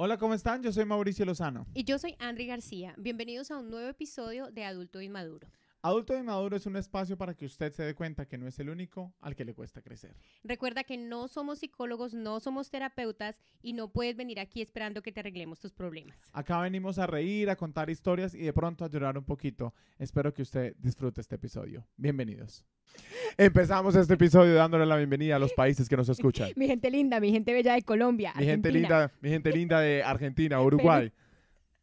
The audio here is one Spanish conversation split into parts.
Hola, ¿cómo están? Yo soy Mauricio Lozano. Y yo soy Andri García. Bienvenidos a un nuevo episodio de Adulto Inmaduro. Adulto y Maduro es un espacio para que usted se dé cuenta que no es el único al que le cuesta crecer. Recuerda que no somos psicólogos, no somos terapeutas y no puedes venir aquí esperando que te arreglemos tus problemas. Acá venimos a reír, a contar historias y de pronto a llorar un poquito. Espero que usted disfrute este episodio. Bienvenidos. Empezamos este episodio dándole la bienvenida a los países que nos escuchan. mi gente linda, mi gente bella de Colombia. Mi gente linda, mi gente linda de Argentina, Uruguay.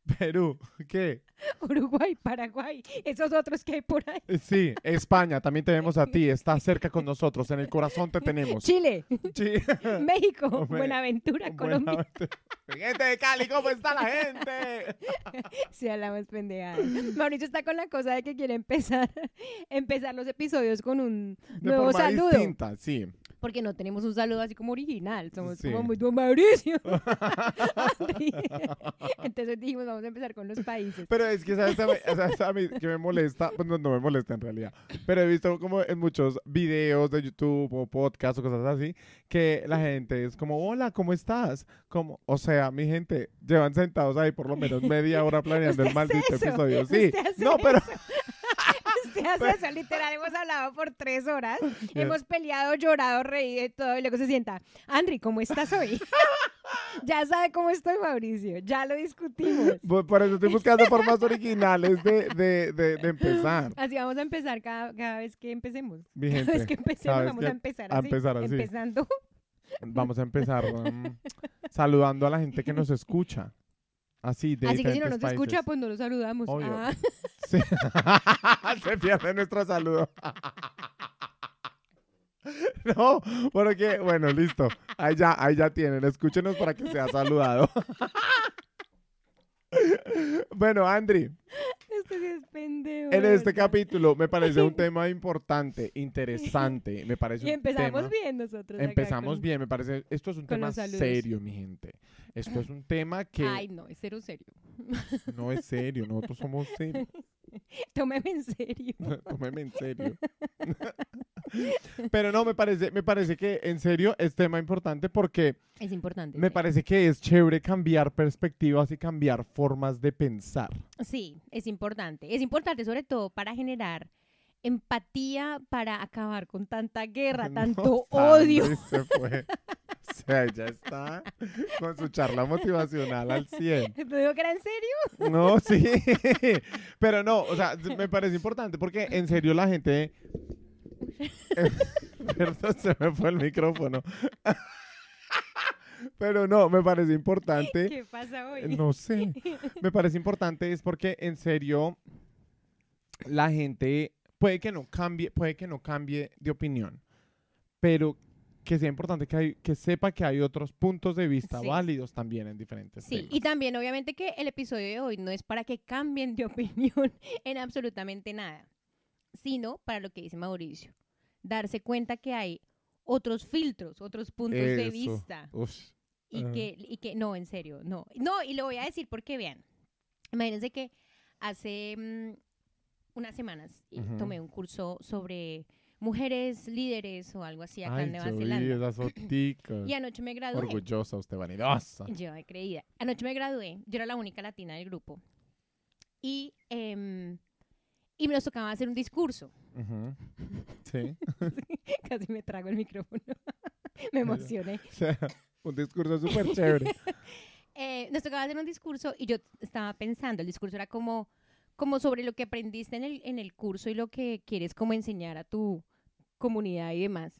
Perú, ¿qué? Uruguay, Paraguay, esos otros que hay por ahí. Eh, sí, España, también tenemos a ti, está cerca con nosotros, en el corazón te tenemos. Chile, México, oh, Buenaventura, oh, Colombia. gente de Cali, ¿cómo está la gente? Sí, hablamos pendejadas. Mauricio está con la cosa de que quiere empezar, empezar los episodios con un nuevo saludo. sí porque no tenemos un saludo así como original, somos como muy don Mauricio. Entonces dijimos, vamos a empezar con los países. Pero es que, ¿sabes? A mí, que me molesta, pues no, me molesta en realidad, pero he visto como en muchos videos de YouTube o podcast o cosas así, que la gente es como, hola, ¿cómo estás? Como, o sea, mi gente, llevan sentados ahí por lo menos media hora planeando el maldito eso? episodio. Sí, no, pero... Pues, literal, hemos hablado por tres horas, hemos peleado, llorado, reído, todo, y luego se sienta, Andri, ¿cómo estás hoy? ya sabe cómo estoy, Mauricio, ya lo discutimos. Pues, por eso estoy buscando formas originales de, empezar. Así vamos a empezar cada, vez que empecemos. cada vez que empecemos vamos a empezar así. Empezando. Vamos a empezar um, saludando a la gente que nos escucha. Así, que si no nos escucha, pues no lo saludamos. Ah. Se pierde nuestro saludo. No, porque, bueno, listo. Ahí ya, ahí ya tienen. Escúchenos para que sea saludado. Bueno, Andri. En este capítulo me parece un tema importante, interesante. Me parece y empezamos bien nosotros. Empezamos bien, me parece. Esto es un tema serio, mi gente. Esto es un tema que. Ay, no, es cero serio. No es serio, nosotros somos serios. Tómeme en serio. Tómeme en serio. Pero no, me parece, me parece que en serio es tema importante porque... Es importante. Me parece que es chévere cambiar perspectivas y cambiar formas de pensar. Sí, es importante. Es importante sobre todo para generar empatía, para acabar con tanta guerra, tanto odio. Se fue. O sea, ya está con su charla motivacional al 100. ¿Te digo que era en serio? No, sí. Pero no, o sea, me parece importante porque en serio la gente... Perdón, se me fue el micrófono. Pero no, me parece importante. ¿Qué pasa hoy? Eh, no sé. Me parece importante es porque en serio la gente puede que no cambie, puede que no cambie de opinión, pero que sea importante que, sepa que hay otros puntos de vista válidos también en diferentes Sí, y también obviamente que el episodio de hoy no es para que cambien de opinión en absolutamente nada, sino para lo que dice Mauricio, darse cuenta que hay otros filtros, otros puntos de vista. Y, que, y que, no, en serio, no. No, y lo voy a decir porque vean, imagínense que hace mm, unas semanas tomé un curso sobre mujeres líderes o algo así acá en Nueva y anoche me gradué. Orgullosa, usted vanidosa. Yo he creído. Anoche me gradué, yo era la única latina del grupo. Y, em, y me nos tocaba hacer un discurso. Sí. Casi me trago el micrófono. me emocioné. O sea, un discurso súper chévere. Eh, nos tocaba hacer un discurso y yo estaba pensando, el discurso era como como sobre lo que aprendiste en el, en el curso y lo que quieres como enseñar a tu comunidad y demás.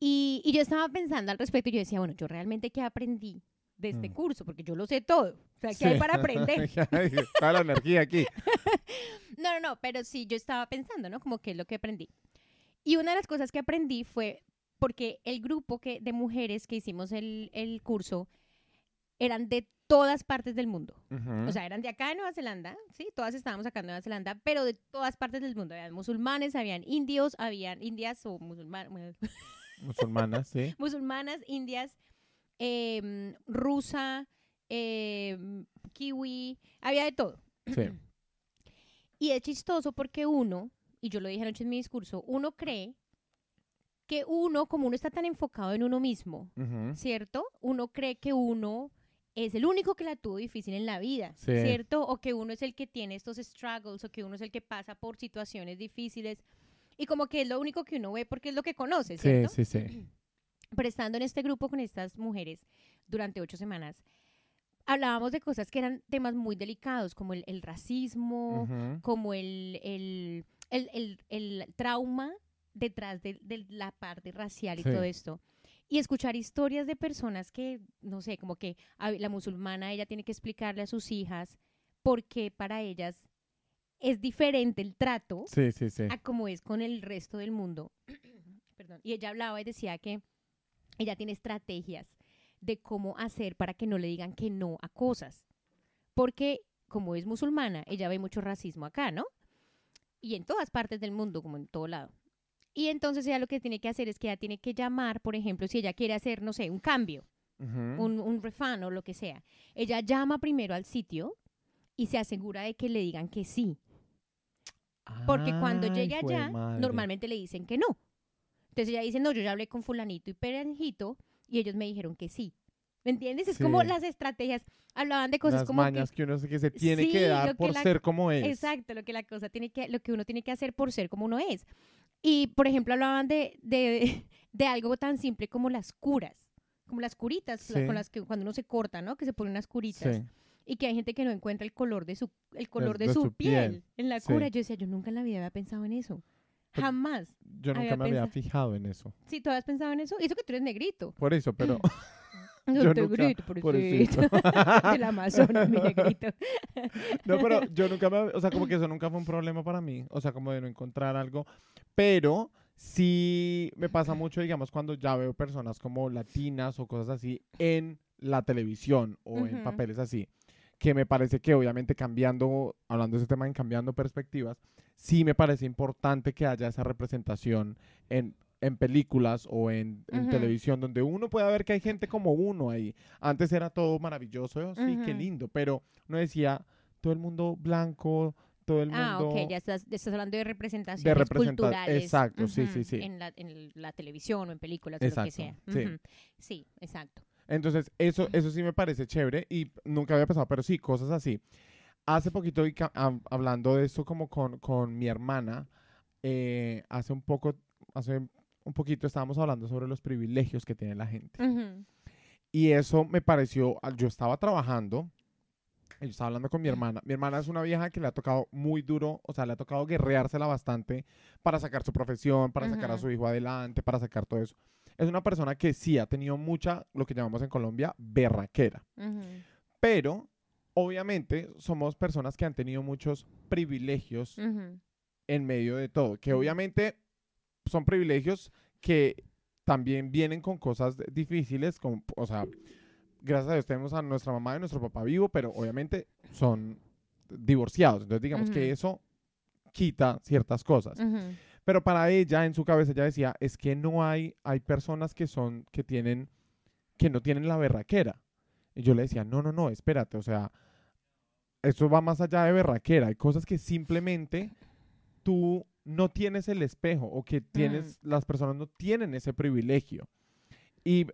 Y, y yo estaba pensando al respecto y yo decía, bueno, yo realmente qué aprendí de este mm. curso, porque yo lo sé todo. O sea, ¿qué hay para aprender? Está la energía aquí. no, no, no, pero sí, yo estaba pensando, ¿no? Como qué es lo que aprendí. Y una de las cosas que aprendí fue porque el grupo que, de mujeres que hicimos el, el curso eran de todas partes del mundo. O sea, eran de acá de Nueva Zelanda, ¿sí? Todas estábamos acá en Nueva Zelanda, pero de todas partes del mundo. Habían musulmanes, habían indios, habían indias o musulmanas. Musulmanas, sí. Musulmanas, indias, em, rusa, em, kiwi, había de todo. Sí. Y es chistoso porque uno, y yo lo dije anoche en mi discurso, uno cree que uno, como uno está tan enfocado en uno mismo, ¿cierto? Uno cree que uno es el único que la tuvo difícil en la vida, ¿cierto? O que uno es el que tiene estos struggles, o que uno es el que pasa por situaciones difíciles, y como que es lo único que uno ve porque es lo que conoce, ¿cierto? Sí, sí, sí. Pero estando en este grupo con estas mujeres durante ocho semanas, hablábamos de cosas que eran temas muy delicados, como el, racismo, como el, el, el, trauma detrás de, la parte racial y todo esto y escuchar historias de personas que, no sé, como que la musulmana, ella tiene que explicarle a sus hijas por qué para ellas es diferente el trato a como es con el resto del mundo. Y ella hablaba y decía que ella tiene estrategias de cómo hacer para que no le digan que no a cosas. Porque como es musulmana, ella ve mucho racismo acá, ¿no? Y en todas partes del mundo, como en todo lado. Y entonces ella lo que tiene que hacer es que ella tiene que llamar, por ejemplo, si ella quiere hacer, no sé, un cambio, un, un o lo que sea. Ella llama primero al sitio y se asegura de que le digan que sí. Porque cuando ah, llega allá, normalmente le dicen que no. Entonces ella dice, no, yo ya hablé con fulanito y perenjito y ellos me dijeron que sí. ¿Me entiendes? Es como las estrategias, hablaban de cosas las como mañas que, uno se tiene que dar por ser como es. Exacto, lo que la cosa tiene que lo que uno tiene que hacer por ser como uno es. Y, por ejemplo, hablaban de, de, de algo tan simple como las curas, como las curitas, con las que cuando uno se corta, ¿no? Que se ponen unas curitas. Y que hay gente que no encuentra el color de su, el color de, su, piel, en la cura. Yo decía, yo nunca en la vida había pensado en eso. Jamás. Yo nunca me había fijado en eso. Sí, tú habías pensado en eso. eso que tú eres negrito. Por eso, pero. yo, te grito, por, eso. Del Amazonas, mi negrito. no, pero yo nunca me. O sea, como que eso nunca fue un problema para mí. O sea, como de no encontrar algo pero sí me pasa mucho, digamos, cuando ya veo personas como latinas o cosas así en la televisión o en papeles así, que me parece que obviamente cambiando, hablando de ese tema en cambiando perspectivas, sí me parece importante que haya esa representación en, en películas o en, televisión, donde uno pueda ver que hay gente como uno ahí. Antes era todo maravilloso, oh, sí, qué lindo, pero uno decía, todo el mundo blanco, todo el mundo. Ah, ok, ya estás, estás hablando de representaciones de culturales. Exacto, sí, sí, sí. En la, en la, televisión o en películas exacto, o lo que sea. sí. sí. exacto. Entonces, eso, eso sí me parece chévere y nunca había pasado, pero sí, cosas así. Hace poquito, hablando de esto como con, con mi hermana, eh, hace un poco, hace un poquito estábamos hablando sobre los privilegios que tiene la gente. Y eso me pareció, yo estaba trabajando yo estaba hablando con mi hermana. Mi hermana es una vieja que le ha tocado muy duro, o sea, le ha tocado guerreársela bastante para sacar su profesión, para sacar a su hijo adelante, para sacar todo eso. Es una persona que sí ha tenido mucha, lo que llamamos en Colombia, berraquera. Pero, obviamente, somos personas que han tenido muchos privilegios en medio de todo, que obviamente son privilegios que también vienen con cosas difíciles, con, o sea, gracias a Dios, tenemos a nuestra mamá y nuestro papá vivo, pero obviamente son divorciados. Entonces, digamos que eso quita ciertas cosas. Pero para ella, en su cabeza, ella decía, es que no hay, hay personas que son, que tienen, que no tienen la berraquera. Y yo le decía, no, no, no, espérate, o sea, eso va más allá de berraquera. Hay cosas que simplemente tú no tienes el espejo o que tienes, las personas no tienen ese privilegio. Y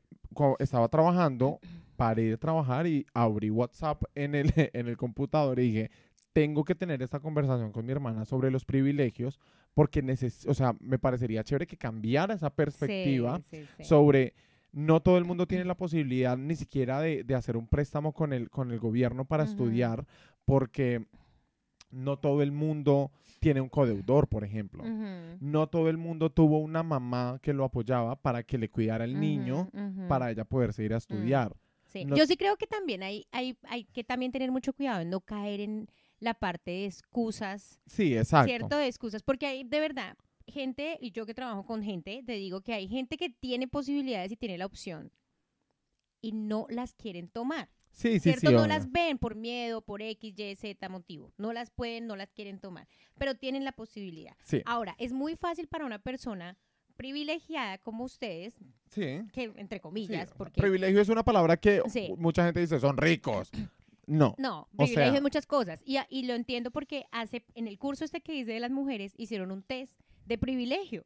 estaba trabajando, paré de trabajar y abrí WhatsApp en el, en el computador y dije, tengo que tener esta conversación con mi hermana sobre los privilegios porque neces o sea, me parecería chévere que cambiara esa perspectiva sobre no todo el mundo tiene la posibilidad ni siquiera de, hacer un préstamo con el, con el gobierno para estudiar porque no todo el mundo tiene un codeudor, por ejemplo. No todo el mundo tuvo una mamá que lo apoyaba para que le cuidara el niño, para ella poderse ir a mm, estudiar. Yo sí creo que también hay, hay, hay que también tener mucho cuidado en no caer en la parte de excusas. Sí, exacto. Cierto, de excusas, porque hay de verdad gente, y yo que trabajo con gente, te digo que hay gente que tiene posibilidades y tiene la opción y no las quieren tomar. Sí, ¿cierto? No las ven por miedo, por X, Y, Z motivo. No las pueden, no las quieren tomar, pero tienen la posibilidad. Ahora, es muy fácil para una persona privilegiada como ustedes, que entre comillas, porque... Privilegio es una palabra que mucha gente dice, son ricos. No. No, privilegio es muchas cosas. Y, lo entiendo porque hace, en el curso este que hice de las mujeres hicieron un test de privilegio.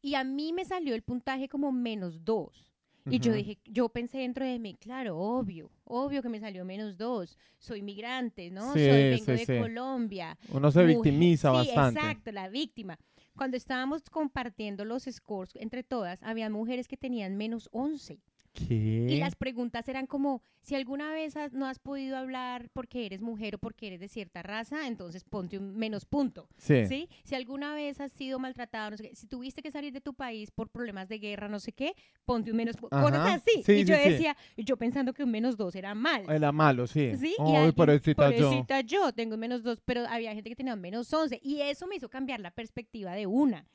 Y a mí me salió el puntaje como menos dos. Y yo dije, yo pensé dentro de mí, claro, obvio, obvio que me salió menos dos. Soy migrante, ¿no? Soy, vengo de Colombia. Uno se victimiza bastante. Exacto, la víctima. Cuando estábamos compartiendo los scores entre todas, había mujeres que tenían menos 11. Y las preguntas eran como, si alguna vez no has podido hablar porque eres mujer o porque eres de cierta raza, entonces ponte un menos punto. Sí. Si alguna vez has sido maltratado, si tuviste que salir de tu país por problemas de guerra, no sé qué, ponte un menos punto. así. y yo decía, yo pensando que un menos dos era mal. Era malo, sí. Sí, y yo. tengo un menos dos, pero había gente que tenía un menos once. Y eso me hizo cambiar la perspectiva de una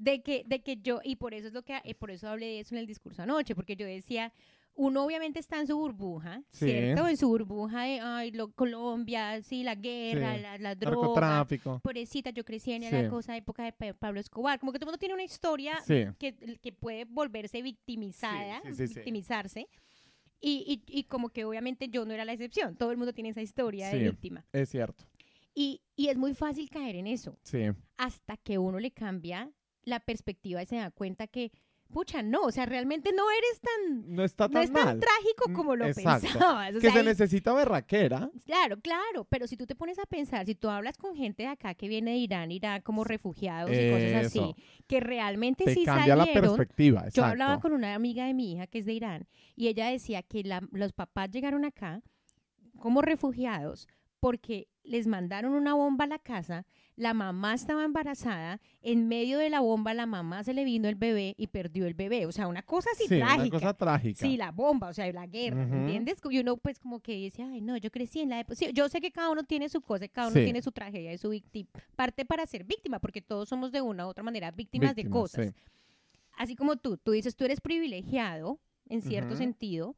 de que, de que yo, y por eso es lo que, por eso hablé de eso en el discurso anoche, porque yo decía, uno obviamente está en su burbuja, ¿cierto? En su burbuja de, ay, lo, Colombia, sí, la guerra, la, la droga. Pobrecita, yo crecí en esa la época de Pablo Escobar. Como que todo el mundo tiene una historia que, que, puede volverse victimizada, victimizarse. Y, y, y, como que obviamente yo no era la excepción. Todo el mundo tiene esa historia de víctima. Es cierto. Y, y es muy fácil caer en eso. Hasta que uno le cambia la perspectiva y se da cuenta que, pucha, no, o sea, realmente no eres tan... No está tan, no es tan trágico mm, como lo pensabas. que se necesita berraquera. Claro, claro, pero si tú te pones a pensar, si tú hablas con gente de acá que viene de Irán, Irán como refugiados y cosas así, que realmente sí cambia la perspectiva. Yo hablaba con una amiga de mi hija que es de Irán y ella decía que los papás llegaron acá como refugiados porque les mandaron una bomba a la casa la mamá estaba embarazada, en medio de la bomba la mamá se le vino el bebé y perdió el bebé. O sea, una cosa así sí, trágica. Una cosa trágica. Sí, la bomba, o sea, la guerra, ¿entiendes? Y uno pues como que dice, ay, no, yo crecí en la época. Sí, yo sé que cada uno tiene su cosa, cada uno tiene su tragedia y su víctima. Parte para ser víctima, porque todos somos de una u otra manera víctimas, de cosas. Así como tú, tú dices, tú eres privilegiado, en cierto sentido,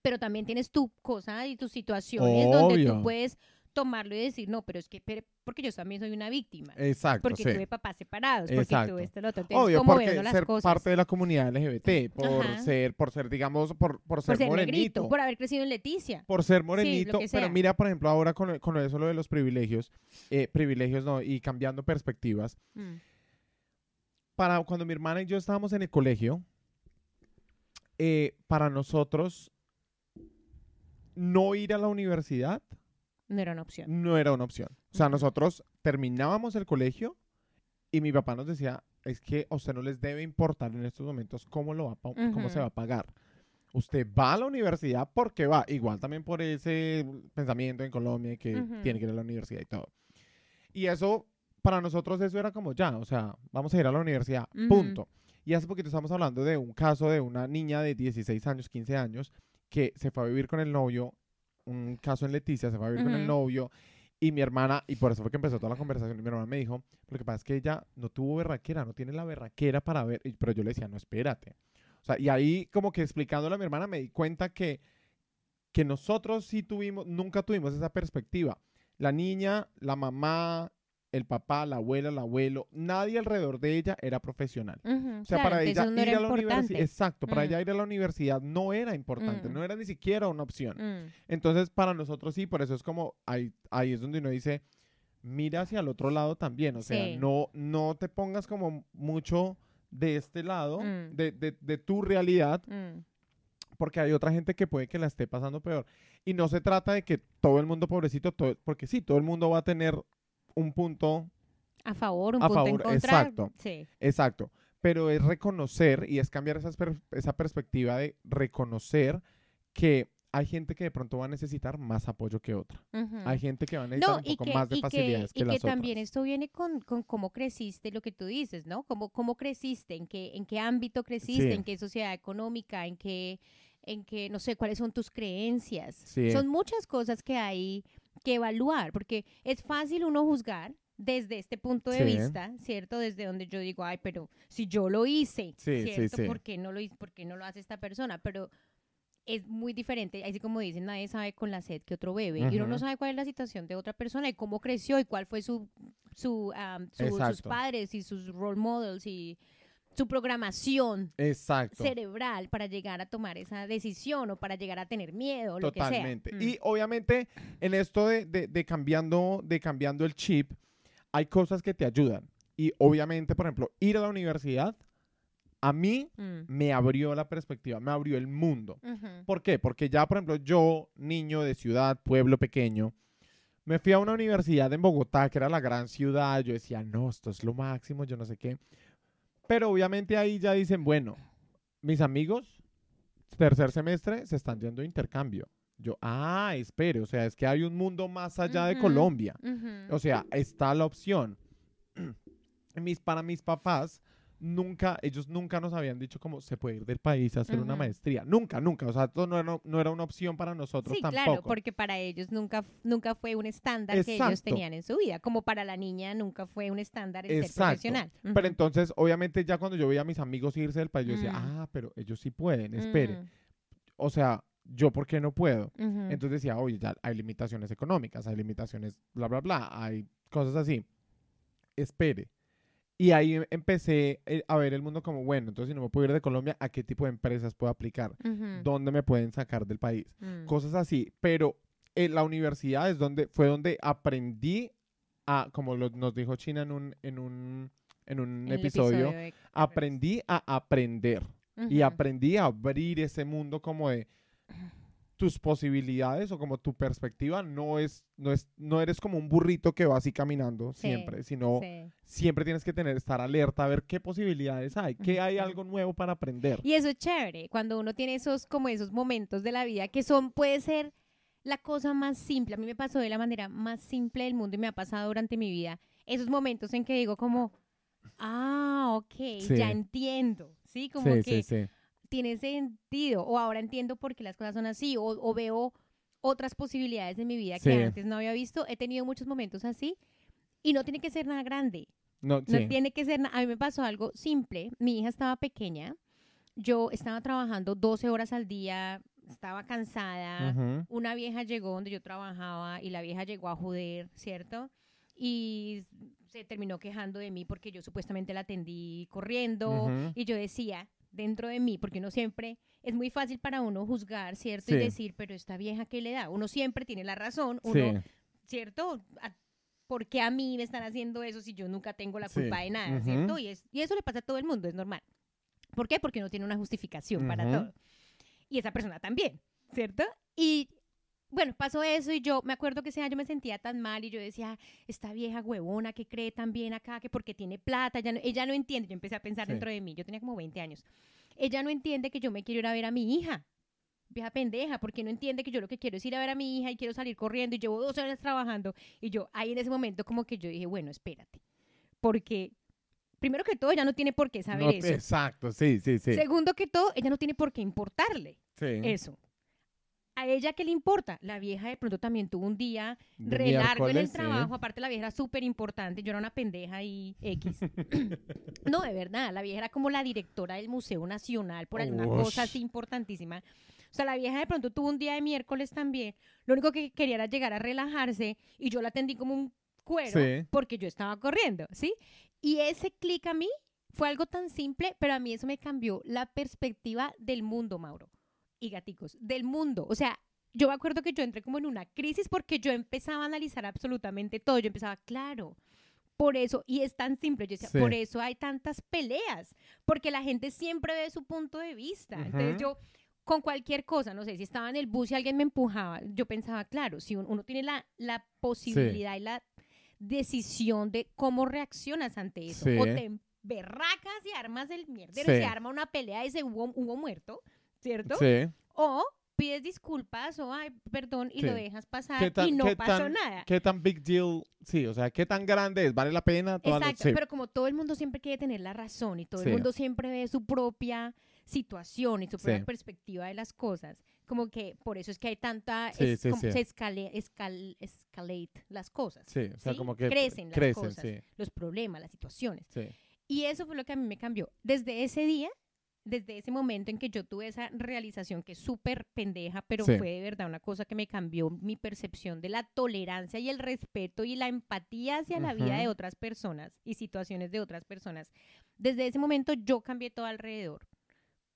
pero también tienes tu cosa y tu situación. donde tú puedes tomarlo y decir, no, pero es que, porque yo también soy una víctima. Exacto. Porque tuve papás separados, porque Exacto. tuve esto, lo otro. Obvio, porque ser parte de la comunidad LGBT, por ser, por ser, digamos, por, por ser, por ser morenito. por haber crecido en Leticia. Por ser morenito. pero mira, por ejemplo, ahora con, con eso lo de los privilegios, eh, privilegios no, y cambiando perspectivas. Mm. Para cuando mi hermana y yo estábamos en el colegio, eh, para nosotros no ir a la universidad no era una opción. No era una opción. O sea, nosotros terminábamos el colegio y mi papá nos decía, es que a usted no les debe importar en estos momentos cómo, lo se va a pagar. Usted va a la universidad porque va, igual también por ese pensamiento en Colombia que tiene que ir a la universidad y todo. Y eso, para nosotros eso era como ya, o sea, vamos a ir a la universidad, punto. Y hace poquito estamos hablando de un caso de una niña de 16 años, 15 años, que se fue a vivir con el novio un caso en Leticia, se fue a vivir con el novio. Y mi hermana, y por eso fue que empezó toda la conversación, y mi hermana me dijo, lo que pasa es que ella no tuvo berraquera, no tiene la berraquera para ver, pero yo le decía, no, espérate. O sea, y ahí como que explicándole a mi hermana me di cuenta que, que nosotros sí tuvimos, nunca tuvimos esa perspectiva. La niña, la mamá, el papá, la abuela, el abuelo, nadie alrededor de ella era profesional. o sea, para ella ir a la universidad, exacto, para ella ir a la universidad no era importante, no era ni siquiera una opción. Mm. Entonces, para nosotros sí, por eso es como ahí, ahí es donde uno dice, mira hacia el otro lado también, o sea, no no te pongas como mucho de este lado mm. de, de, de, tu realidad mm. porque hay otra gente que puede que la esté pasando peor. Y no se trata de que todo el mundo pobrecito, porque sí, todo el mundo va a tener un punto a favor, un punto en contra. Exacto. Sí. Exacto. Pero es reconocer y es cambiar esa perspectiva de reconocer que hay gente que de pronto va a necesitar más apoyo que otra. Hay gente que va a necesitar un poco que, más de facilidades que, que, y que también esto viene con, con, cómo creciste, lo que tú dices, ¿no? Cómo, cómo creciste, en qué, en qué ámbito creciste, en qué sociedad económica, en qué, en qué, no sé, cuáles son tus creencias. Son muchas cosas que hay que evaluar, porque es fácil uno juzgar desde este punto de vista, ¿cierto? Desde donde yo digo, ay, pero si yo lo hice, ¿cierto? ¿Por, qué no lo, ¿Por qué no lo hace esta persona? Pero es muy diferente, así como dicen, nadie sabe con la sed que otro bebe, y uno no sabe cuál es la situación de otra persona y cómo creció y cuál fue su, su, su sus padres y sus role models y su programación cerebral para llegar a tomar esa decisión o para llegar a tener miedo, lo que sea. Mm. Y obviamente en esto de, cambiando, de cambiando el chip, hay cosas que te ayudan. Y obviamente, por ejemplo, ir a la universidad a mí mm. me abrió la perspectiva, me abrió el mundo. ¿Por qué? Porque ya, por ejemplo, yo, niño de ciudad, pueblo pequeño, me fui a una universidad en Bogotá, que era la gran ciudad. Yo decía, no, esto es lo máximo, yo no sé qué. Pero obviamente ahí ya dicen, bueno, mis amigos, tercer semestre, se están yendo a intercambio. Yo, ah, espere, o sea, es que hay un mundo más allá de Colombia. O sea, está la opción. Mis, para mis papás, nunca, ellos nunca nos habían dicho cómo se puede ir del país a hacer una maestría. Nunca, nunca. O sea, todo no era, una opción para nosotros sí, Claro, porque para ellos nunca, nunca fue un estándar que ellos tenían en su vida. Como para la niña nunca fue un estándar Pero entonces, obviamente, ya cuando yo veía a mis amigos irse del país, yo decía, mm. ah, pero ellos sí pueden, espere. Mm. O sea, yo por qué no puedo. Entonces decía, oye, ya hay limitaciones económicas, hay limitaciones, bla, bla, bla, hay cosas así. Espere. Y ahí em, empecé eh, a ver el mundo como, bueno, entonces si no me puedo ir de Colombia, ¿a qué tipo de empresas puedo aplicar? ¿Dónde me pueden sacar del país? Mm. Cosas así. Pero la universidad es donde, fue donde aprendí a, como nos dijo China en un, en un, episodio, aprendí a aprender. Y aprendí a abrir ese mundo como de tus posibilidades o como tu perspectiva no es, no es, no eres como un burrito que va así caminando siempre, sino siempre tienes que tener, estar alerta a ver qué posibilidades hay, qué hay algo nuevo para aprender. Y eso es chévere, cuando uno tiene esos, como esos momentos de la vida que son, puede ser la cosa más simple, a mí me pasó de la manera más simple del mundo y me ha pasado durante mi vida, esos momentos en que digo como, ah, ok, ya entiendo, ¿sí? Como que tiene sentido, o ahora entiendo por qué las cosas son así, o, veo otras posibilidades de mi vida que antes no había visto. He tenido muchos momentos así y no tiene que ser nada grande. No, tiene que ser nada. A mí me pasó algo simple. Mi hija estaba pequeña. Yo estaba trabajando 12 horas al día. Estaba cansada. Una vieja llegó donde yo trabajaba y la vieja llegó a joder, ¿cierto? Y se terminó quejando de mí porque yo supuestamente la atendí corriendo y yo decía, dentro de mí, porque uno siempre es muy fácil para uno juzgar, ¿cierto? Y decir, pero esta vieja, ¿qué le da? Uno siempre tiene la razón, uno, ¿cierto? ¿Por qué a mí me están haciendo eso si yo nunca tengo la culpa de nada, ¿cierto? Y, es, y eso le pasa a todo el mundo, es normal. ¿Por qué? Porque uno tiene una justificación para todo. Y esa persona también, ¿cierto? Y bueno, pasó eso y yo me acuerdo que ese año me sentía tan mal y yo decía, esta vieja huevona que cree tan bien acá, que porque tiene plata, ella no entiende, yo empecé a pensar dentro de mí, yo tenía como 20 años, ella no entiende que yo me quiero ir a ver a mi hija, vieja pendeja, porque no entiende que yo lo que quiero es ir a ver a mi hija y quiero salir corriendo y llevo dos horas trabajando y yo ahí en ese momento como que yo dije, bueno, espérate, porque primero que todo, ella no tiene por qué saber eso. Exacto, sí, sí, sí. Segundo que todo, ella no tiene por qué importarle sí. eso a ella qué le importa. La vieja de pronto también tuvo un día relargo en el trabajo. Aparte, la vieja era súper importante. Yo era una pendeja y X. no, de verdad. La vieja era como la directora del Museo Nacional por alguna cosa así importantísima. O sea, la vieja de pronto tuvo un día de miércoles también. Lo único que quería era llegar a relajarse y yo la atendí como un cuero porque yo estaba corriendo, ¿sí? Y ese clic a mí fue algo tan simple, pero a mí eso me cambió la perspectiva del mundo, Mauro y gaticos del mundo. O sea, yo me acuerdo que yo entré como en una crisis porque yo empezaba a analizar absolutamente todo. Yo empezaba, claro, por eso, y es tan simple, yo decía, por eso hay tantas peleas, porque la gente siempre ve su punto de vista. Entonces yo, con cualquier cosa, no sé, si estaba en el bus y alguien me empujaba, yo pensaba, claro, si uno tiene la, la posibilidad y la decisión de cómo reaccionas ante eso, o te berracas y armas el mierdero, se arma una pelea y se hubo muerto, ¿cierto? Sí. O pides disculpas o ay, perdón y lo dejas pasar y no pasó nada. ¿Qué tan big deal? Sí, o sea, ¿qué tan grande es? ¿Vale la pena? Exacto, pero como todo el mundo siempre quiere tener la razón y todo el mundo siempre ve su propia situación y su propia perspectiva de las cosas, como que por eso es que hay tanta, es, como se escale, escalate las cosas. Sí, o sea, como que crecen las cosas, los problemas, las situaciones. Y eso fue lo que a mí me cambió. Desde ese día desde ese momento en que yo tuve esa realización que es súper pendeja, pero fue de verdad una cosa que me cambió mi percepción de la tolerancia y el respeto y la empatía hacia la vida de otras personas y situaciones de otras personas. Desde ese momento yo cambié todo alrededor,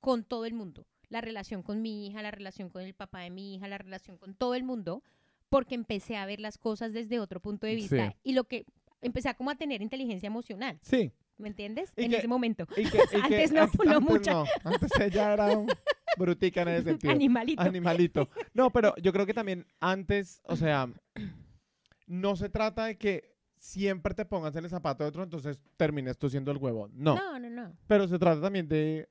con todo el mundo, la relación con mi hija, la relación con el papá de mi hija, la relación con todo el mundo, porque empecé a ver las cosas desde otro punto de vista y lo que empecé a como a tener inteligencia emocional. Sí. ¿Me entiendes? en ese momento. antes no, antes, Antes ella era brutica en ese sentido. Animalito. Animalito. No, pero yo creo que también antes, o sea, no se trata de que siempre te pongas en el zapato de otro, entonces termines tú siendo el huevón. No. No, no, no. Pero se trata también de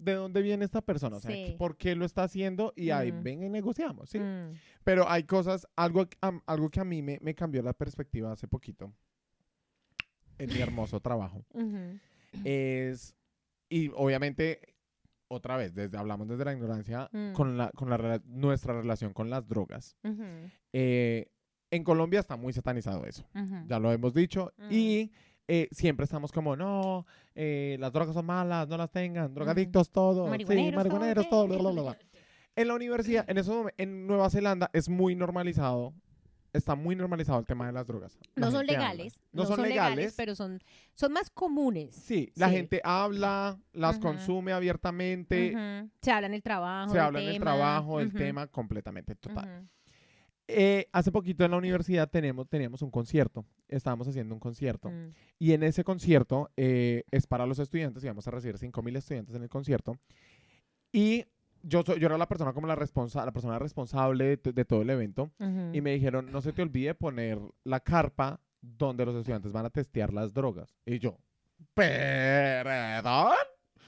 de dónde viene esta persona, o sea, por qué lo está haciendo y ahí ven y negociamos, ¿sí? Mm. Pero hay cosas, algo, algo que a mí me cambió la perspectiva hace poquito en mi hermoso trabajo. Es, y obviamente, otra vez, desde, hablamos desde la ignorancia, mm. con, la, con la, nuestra relación con las drogas. Eh, en Colombia está muy satanizado eso, ya lo hemos dicho, mm. y eh, siempre estamos como, no, eh, las drogas son malas, no las tengan, drogadictos, todo, marihuaneros, sí, todo, En la universidad, en, eso en Nueva Zelanda, es muy normalizado está muy normalizado el tema de las drogas. No son legales. No, son, legales, pero son, son más comunes. Sí, la gente habla, las consume abiertamente. Se habla en el trabajo. Se habla en el trabajo, el tema completamente total. Eh, hace poquito en la universidad tenemos, teníamos un concierto, estábamos haciendo un concierto mm. y en ese concierto eh, es para los estudiantes, íbamos a recibir 5.000 estudiantes en el concierto y yo, era la persona como la, responsa, la persona responsable de, todo el evento y me dijeron, no se te olvide poner la carpa donde los estudiantes van a testear las drogas. Y yo, ¿perdón?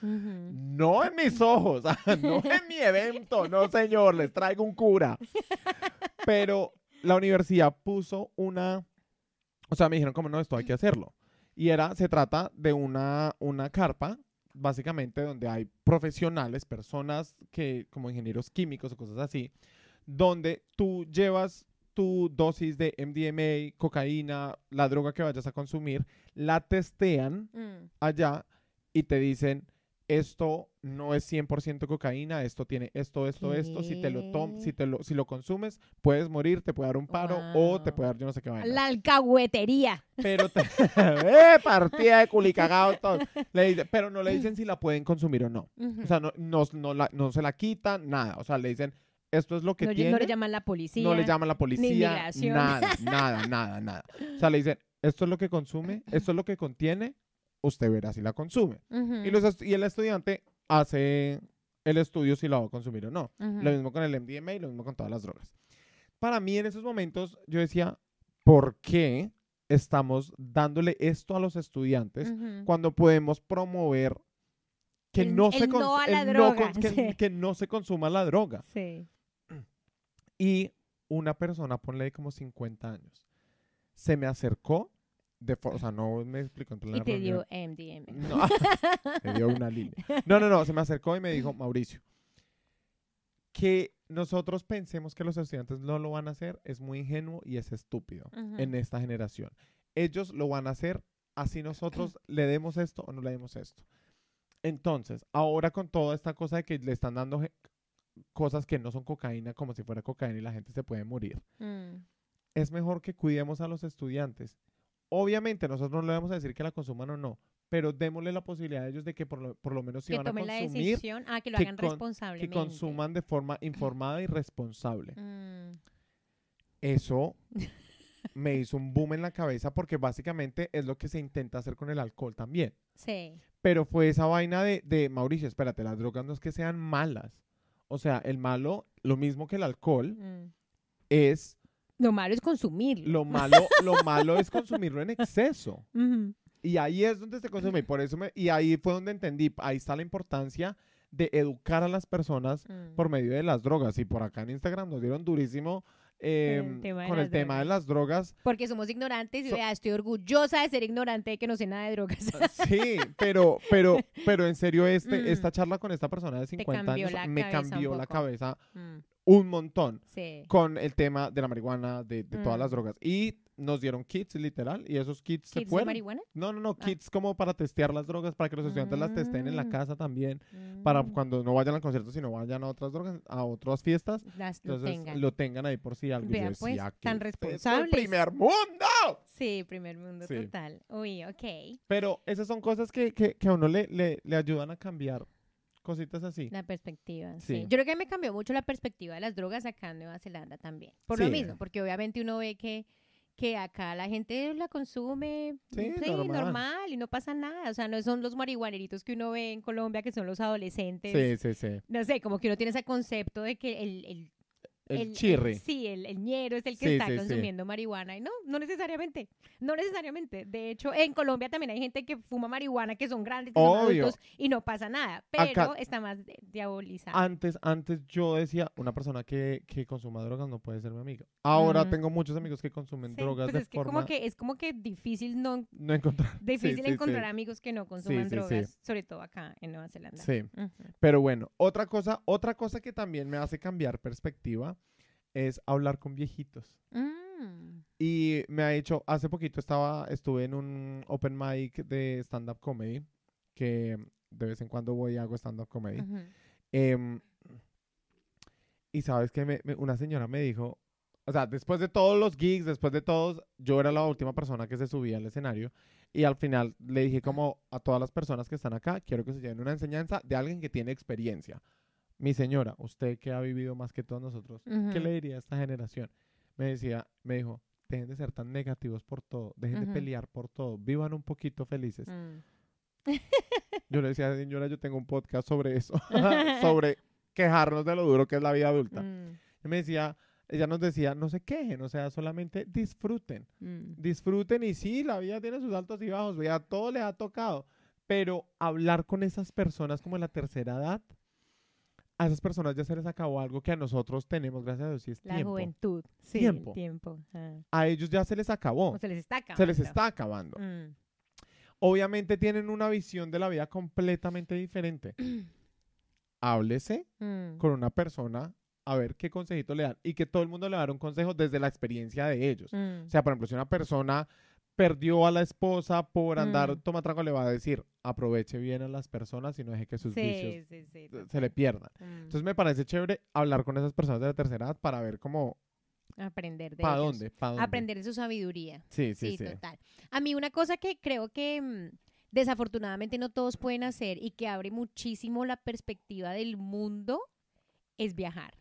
No en mis ojos, ah, no en mi evento, no señor, les traigo un cura. Pero la universidad puso una, o sea, me dijeron como no, esto hay que hacerlo. Y era, se trata de una, una carpa básicamente donde hay profesionales, personas que como ingenieros químicos o cosas así, donde tú llevas tu dosis de MDMA, cocaína, la droga que vayas a consumir, la testean mm. allá y te dicen, esto no es 100% cocaína, esto tiene esto, esto, esto, si te lo si te lo si lo consumes, puedes morir, te puede dar un paro o te puede dar yo no sé qué vaina. La alcahuetería. Pero eh, partida de culicagado todo. Le dice, pero no le dicen si la pueden consumir o no. O sea, no, no, se la quitan, nada, o sea, le dicen esto es lo que tiene. No le llaman la policía. No le llaman la policía. nada, nada, nada, nada. O sea, le dicen, esto es lo que consume, esto es lo que contiene, usted verá si la consume. y, los y el estudiante hace el estudio si la va a consumir o no. Lo mismo con el MDMA y lo mismo con todas las drogas. Para mí en esos momentos yo decía, ¿por qué estamos dándole esto a los estudiantes cuando podemos promover que no, se que, no se consuma la droga? Y una persona, ponle como 50 años, se me acercó de o no me explico te dio MDM. No, me dio una línea. No, no, no, se me acercó y me dijo, Mauricio, que nosotros pensemos que los estudiantes no lo van a hacer es muy ingenuo y es estúpido en esta generación. Ellos lo van a hacer así nosotros le demos esto o no le demos esto. Entonces, ahora con toda esta cosa de que le están dando cosas que no son cocaína como si fuera cocaína y la gente se puede morir. Mm. Es mejor que cuidemos a los estudiantes Obviamente nosotros no le vamos a decir que la consuman o no, pero démosle la posibilidad a ellos de que por lo, menos si van a consumir, la decisión, ah, que lo hagan Que consuman de forma informada y responsable. Mm. Eso me hizo un boom en la cabeza porque básicamente es lo que se intenta hacer con el alcohol también. Sí. Pero fue esa vaina de, Mauricio, espérate, las drogas no es que sean malas. O sea, el malo, lo mismo que el alcohol, mm. es lo malo es consumirlo. Lo malo, lo malo es consumirlo en exceso. Y ahí es donde se consume. Y por eso y ahí fue donde entendí, ahí está la importancia de educar a las personas mm. por medio de las drogas. Y por acá en Instagram nos dieron durísimo con em, el tema de las drogas. Porque somos ignorantes y estoy orgullosa de ser ignorante de que no sé nada de drogas. Ah, sí, pero, pero, pero en serio, este, mm. esta charla con esta persona de 50 años me cambió la cabeza. Mm un montón con el tema de la marihuana, de, todas mm. las drogas. Y nos dieron kits, literal, y esos kits, se fueron. de marihuana? No, no, no, ah. kits como para testear las drogas, para que los estudiantes las testen en la mm. casa también, para mm. cuando no vayan al concierto, sino vayan a otras drogas, a otras fiestas, las, entonces lo tengan. ahí por si sí, algo. Pues, tan este responsable. primer mundo! Sí, primer mundo total. Uy, ok. Pero esas son cosas que, a uno le, le ayudan a cambiar cositas así. La perspectiva, sí. Yo creo que me cambió mucho la perspectiva de las drogas acá en Nueva Zelanda también. Por lo mismo, porque obviamente uno ve que, que acá la gente la consume sí, normal. normal. y no pasa nada. O sea, no son los marihuaneritos que uno ve en Colombia, que son los adolescentes. Sí, sí, sí. No sé, como que uno tiene ese concepto de que el, el el, chirri. sí, el, el, ñero es el que está consumiendo marihuana. Y no, no necesariamente. No necesariamente. De hecho, en Colombia también hay gente que fuma marihuana, que son grandes, que son adultos, y no pasa nada. Pero está más diabolizado. Antes, antes yo decía, una persona que, consuma drogas no puede ser mi amiga. Ahora tengo muchos amigos que consumen drogas pues de es Como que, es como que difícil no... encontrar. Difícil encontrar amigos que no consuman drogas, sobre todo acá en Nueva Zelanda. Sí. Pero bueno, otra cosa, otra cosa que también me hace cambiar perspectiva es hablar con viejitos. Mm. Y me ha hecho, hace poquito estaba, estuve en un open mic de stand-up comedy, que de vez en cuando voy y hago stand-up comedy. Em, y sabes que una señora me dijo, o sea, después de todos los gigs, después de todos, yo era la última persona que se subía al escenario. Y al final le dije como a todas las personas que están acá, quiero que se lleven una enseñanza de alguien que tiene experiencia mi señora, usted que ha vivido más que todos nosotros, ¿qué le diría a esta generación? Me decía, me dijo, dejen de ser tan negativos por todo, dejen de pelear por todo, vivan un poquito felices. Mm. yo le decía, señora, yo tengo un podcast sobre eso, sobre quejarnos de lo duro que es la vida adulta. Mm. Y me decía, ella nos decía, no se quejen, o sea, solamente disfruten. Mm. Disfruten y sí, la vida tiene sus altos y bajos, ya todo les ha tocado, pero hablar con esas personas como en la tercera edad, a esas personas ya se les acabó algo que a nosotros tenemos, gracias a Dios, y es la juventud. Sí, tiempo. El tiempo. A ellos ya se les acabó. se les está acabando. Se les está acabando. Mm. Obviamente tienen una visión de la vida completamente diferente. Háblese mm. con una persona a ver qué consejito le dan y que todo el mundo le va a un consejo desde la experiencia de ellos. Mm. O sea, por ejemplo, si una persona perdió a la esposa por andar mm. tomatraco toma trago le va a decir aproveche bien a las personas y no deje que sus vicios se le pierdan. Entonces mm. me parece chévere hablar con esas personas de la tercera edad para ver cómo aprender de dónde? Aprender su sabiduría. Sí, sí, sí, total. A mí una cosa que creo que mm, desafortunadamente no todos pueden hacer y que abre muchísimo la perspectiva del mundo es viajar.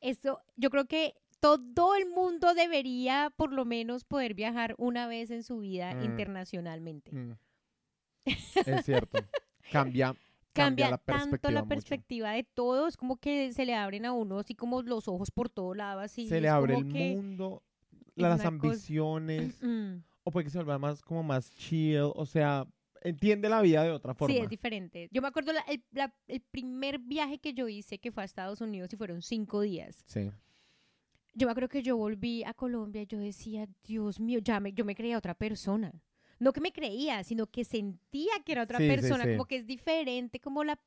Eso, yo creo que todo el mundo debería por lo menos poder viajar una vez en su vida mm. internacionalmente. Mm. Es cierto. cambia, cambia, tanto la perspectiva de todos, como que se le abren a uno así como los ojos por todo lado, así. Se le abre el mundo, las ambiciones, mm. o puede que se vuelva más como más chill, o sea, entiende la vida de otra forma. Sí, es diferente. Yo me acuerdo el, el primer viaje que yo hice que fue a Estados Unidos y fueron cinco días. Sí yo creo que yo volví a Colombia y yo decía, Dios mío, ya me, yo me creía otra persona. No que me creía, sino que sentía que era otra persona, como que es diferente, como la,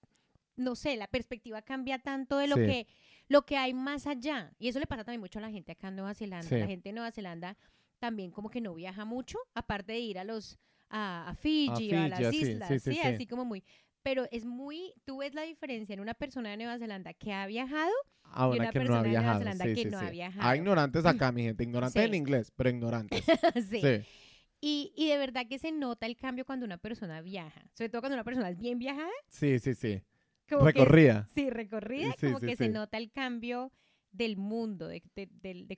no sé, la perspectiva cambia tanto de lo que lo que hay más allá. Y eso le pasa también mucho a la gente acá en Nueva Zelanda. La gente de Nueva Zelanda también como que no viaja mucho, aparte de ir a los a, Fiji, a, a las islas, sí, así como muy. Pero es muy, tú ves la diferencia en una persona de Nueva Zelanda que ha viajado Ahora que no ha viajado. De sí, que sí, no ha viajado. ignorantes acá, mi gente, ignorantes en inglés, pero ignorantes. sí. Y, y, de verdad que se nota el cambio cuando una persona viaja, sobre todo cuando una persona es bien viajada. Sí, sí, sí. recorrida. sí, recorrida, como que se nota el cambio del mundo, de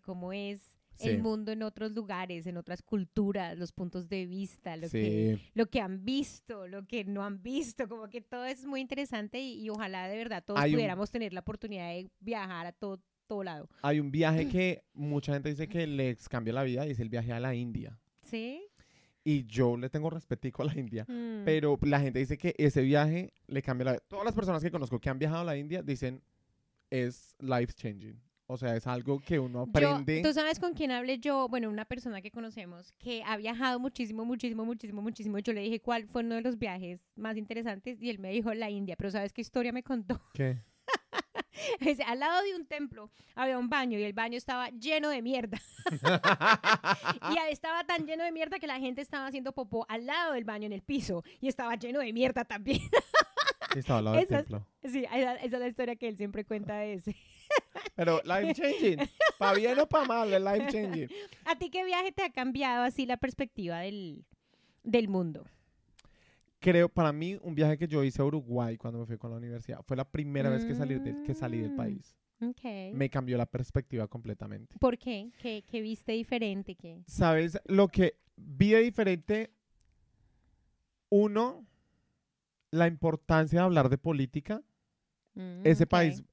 cómo es el mundo en otros lugares, en otras culturas, los puntos de vista, lo, que, lo que han visto, lo que no han visto, como que todo es muy interesante y, ojalá de verdad todos pudiéramos tener la oportunidad de viajar a todo, todo lado. Hay un viaje que mucha gente dice que les cambia la vida y es el viaje a la India. Sí. Y yo le tengo respetico a la India, mm. pero la gente dice que ese viaje le cambia la vida. Todas las personas que conozco que han viajado a la India dicen es life changing. O sea, es algo que uno aprende. Tú sabes con quién hablé yo, bueno, una persona que conocemos que ha viajado muchísimo, muchísimo, muchísimo, muchísimo. Yo le dije cuál fue uno de los viajes más interesantes y él me dijo la India, pero ¿sabes qué historia me contó? ¿Qué? al lado de un templo había un baño y el baño estaba lleno de mierda. y estaba tan lleno de mierda que la gente estaba haciendo popó al lado del baño en el piso y estaba lleno de mierda también. estaba al lado del templo. Sí, esa, es la historia que él siempre cuenta de ese. Pero life changing. Para bien o para mal, life changing. ¿A ti qué viaje te ha cambiado así la perspectiva del, mundo? Creo, para mí, un viaje que yo hice a Uruguay cuando me fui con la universidad fue la primera vez que salí, que salí del país. Mm, me cambió la perspectiva completamente. ¿Por qué? ¿Qué, viste diferente? ¿Qué? ¿Sabes? Lo que vi de diferente, uno, la importancia de hablar de política Mm, ese, país,